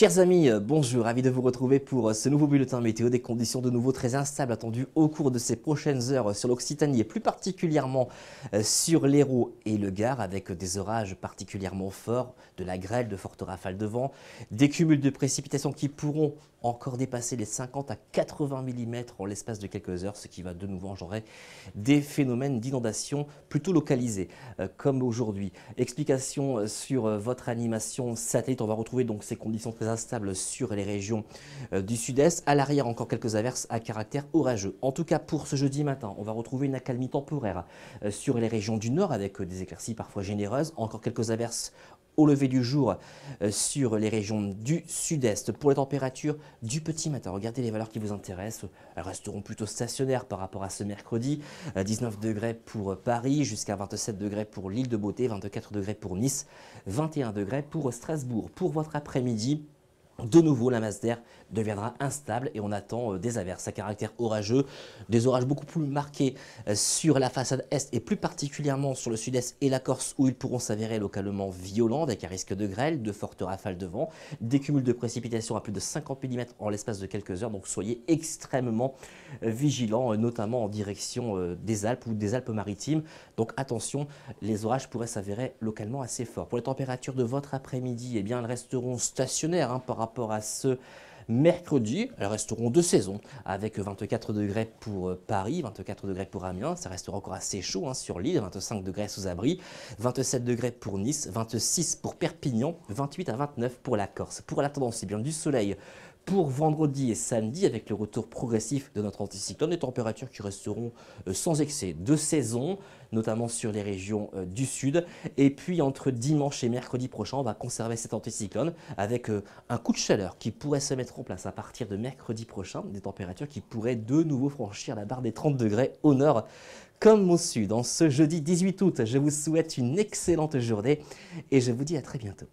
Chers amis, euh, bonjour, ravi de vous retrouver pour euh, ce nouveau bulletin météo. Des conditions de nouveau très instables attendues au cours de ces prochaines heures euh, sur l'Occitanie et plus particulièrement sur l'Hérault et le Gard avec des orages particulièrement forts, de la grêle, de fortes rafales de vent, des cumuls de précipitations qui pourront encore dépasser les 50 à 80 mm en l'espace de quelques heures, ce qui va de nouveau engendrer des phénomènes d'inondation plutôt localisés, comme aujourd'hui. Explication sur votre animation satellite, on va retrouver donc ces conditions très instables sur les régions euh, du sud-est. À l'arrière, encore quelques averses à caractère orageux. En tout cas, pour ce jeudi matin, on va retrouver une accalmie temporaire euh, sur les régions du nord avec euh, des éclaircies parfois généreuses. Encore quelques averses au lever du jour sur les régions du sud-est. Pour les températures du petit matin, regardez les valeurs qui vous intéressent. Elles resteront plutôt stationnaires par rapport à ce mercredi. 19 degrés pour Paris, jusqu'à 27 degrés pour l'île de Beauté, 24 degrés pour Nice, 21 degrés pour Strasbourg. Pour votre après-midi, de nouveau, la masse d'air deviendra instable et on attend euh, des averses à caractère orageux, des orages beaucoup plus marqués euh, sur la façade est et plus particulièrement sur le sud-est et la Corse où ils pourront s'avérer localement violents avec un risque de grêle, de fortes rafales de vent, des cumuls de précipitations à plus de 50 mm en l'espace de quelques heures, donc soyez extrêmement euh, vigilants, notamment en direction des Alpes ou des Alpes-Maritimes, donc attention, les orages pourraient s'avérer localement assez forts. Pour les températures de votre après-midi, eh bien, elles resteront stationnaires hein, par rapport rapport à ce mercredi. Elles resteront de saison avec 24 degrés pour euh, Paris, 24 degrés pour Amiens. Ça restera encore assez chaud hein, sur l'île, 25 degrés sous abri, 27 degrés pour Nice, 26 pour Perpignan, 28 à 29 pour la Corse. Pour la tendance, c'est eh bien du soleil pour vendredi et samedi avec le retour progressif de notre anticyclone, des températures qui resteront euh, sans excès de saison, notamment sur les régions euh, du sud. Et puis entre dimanche et mercredi prochain, on va conserver cet anticyclone avec euh, un coup de chaleur qui pourrait se mettre en place à partir de mercredi prochain, des températures qui pourraient de nouveau franchir la barre des 30 degrés au nord comme au sud. En ce jeudi 18 août, je vous souhaite une excellente journée et je vous dis à très bientôt.